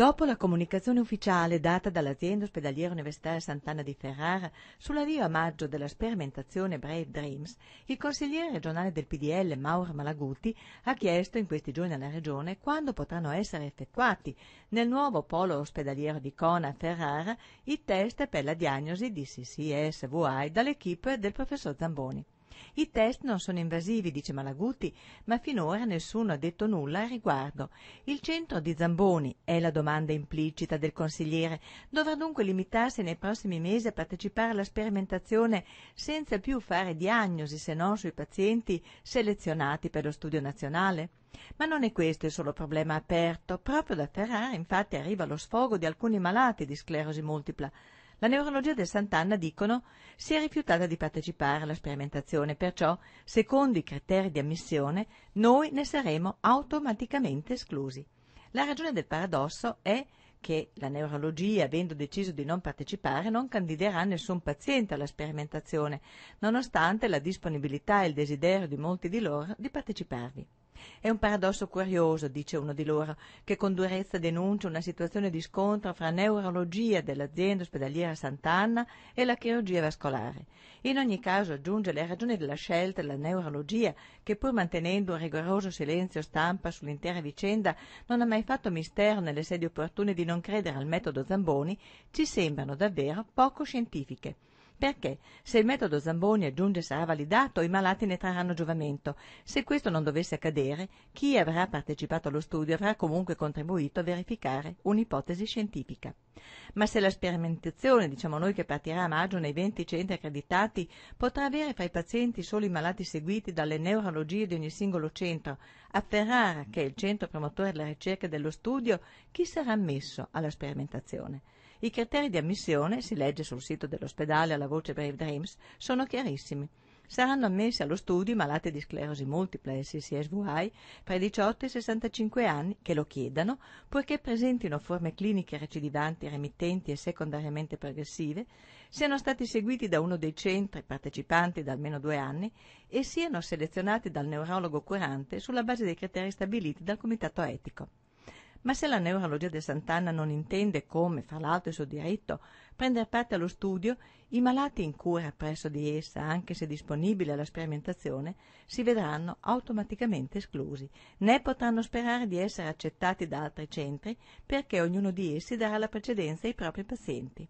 Dopo la comunicazione ufficiale data dall'azienda ospedaliera universitaria Sant'Anna di Ferrara sull'avvio a maggio della sperimentazione Brave Dreams, il consigliere regionale del PDL Mauro Malaguti ha chiesto in questi giorni alla Regione quando potranno essere effettuati nel nuovo polo ospedaliero di Cona Ferrara i test per la diagnosi di CCSVI dall'equipe del professor Zamboni. I test non sono invasivi, dice Malaguti, ma finora nessuno ha detto nulla al riguardo. Il centro di Zamboni, è la domanda implicita del consigliere, dovrà dunque limitarsi nei prossimi mesi a partecipare alla sperimentazione senza più fare diagnosi se non sui pazienti selezionati per lo studio nazionale? Ma non è questo il solo problema aperto. Proprio da Ferrara infatti arriva lo sfogo di alcuni malati di sclerosi multipla. La neurologia del Sant'Anna, dicono, si è rifiutata di partecipare alla sperimentazione, perciò, secondo i criteri di ammissione, noi ne saremo automaticamente esclusi. La ragione del paradosso è che la neurologia, avendo deciso di non partecipare, non candiderà nessun paziente alla sperimentazione, nonostante la disponibilità e il desiderio di molti di loro di parteciparvi. È un paradosso curioso, dice uno di loro, che con durezza denuncia una situazione di scontro fra neurologia dell'azienda ospedaliera Sant'Anna e la chirurgia vascolare. In ogni caso aggiunge le ragioni della scelta della neurologia, che pur mantenendo un rigoroso silenzio stampa sull'intera vicenda, non ha mai fatto mistero nelle sedi opportune di non credere al metodo Zamboni, ci sembrano davvero poco scientifiche. Perché se il metodo Zamboni aggiunge sarà validato, i malati ne trarranno giovamento. Se questo non dovesse accadere, chi avrà partecipato allo studio avrà comunque contribuito a verificare un'ipotesi scientifica. Ma se la sperimentazione, diciamo noi, che partirà a maggio nei 20 centri accreditati, potrà avere fra i pazienti solo i malati seguiti dalle neurologie di ogni singolo centro, a Ferrara, che è il centro promotore della ricerca e dello studio chi sarà ammesso alla sperimentazione. I criteri di ammissione, si legge sul sito dell'ospedale alla voce Brave Dreams, sono chiarissimi. Saranno ammessi allo studio malati di sclerosi multiple CCSVI tra i 18 e i 65 anni che lo chiedano, purché presentino forme cliniche recidivanti, remittenti e secondariamente progressive, siano stati seguiti da uno dei centri partecipanti da almeno due anni e siano selezionati dal neurologo curante sulla base dei criteri stabiliti dal comitato etico. Ma se la neurologia del Sant'Anna non intende come, fra l'altro è suo diritto, prendere parte allo studio, i malati in cura presso di essa, anche se disponibili alla sperimentazione, si vedranno automaticamente esclusi, né potranno sperare di essere accettati da altri centri perché ognuno di essi darà la precedenza ai propri pazienti.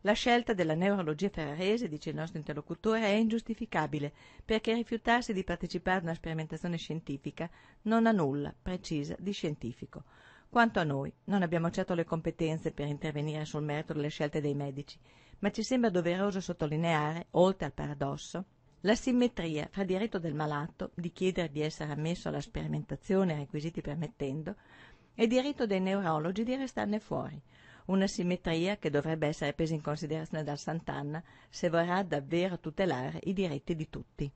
La scelta della neurologia ferrarese, dice il nostro interlocutore, è ingiustificabile perché rifiutarsi di partecipare a una sperimentazione scientifica non ha nulla precisa di scientifico. Quanto a noi, non abbiamo certo le competenze per intervenire sul merito delle scelte dei medici, ma ci sembra doveroso sottolineare, oltre al paradosso, la simmetria fra diritto del malato di chiedere di essere ammesso alla sperimentazione requisiti permettendo e diritto dei neurologi di restarne fuori, una simmetria che dovrebbe essere presa in considerazione dal Sant'Anna se vorrà davvero tutelare i diritti di tutti.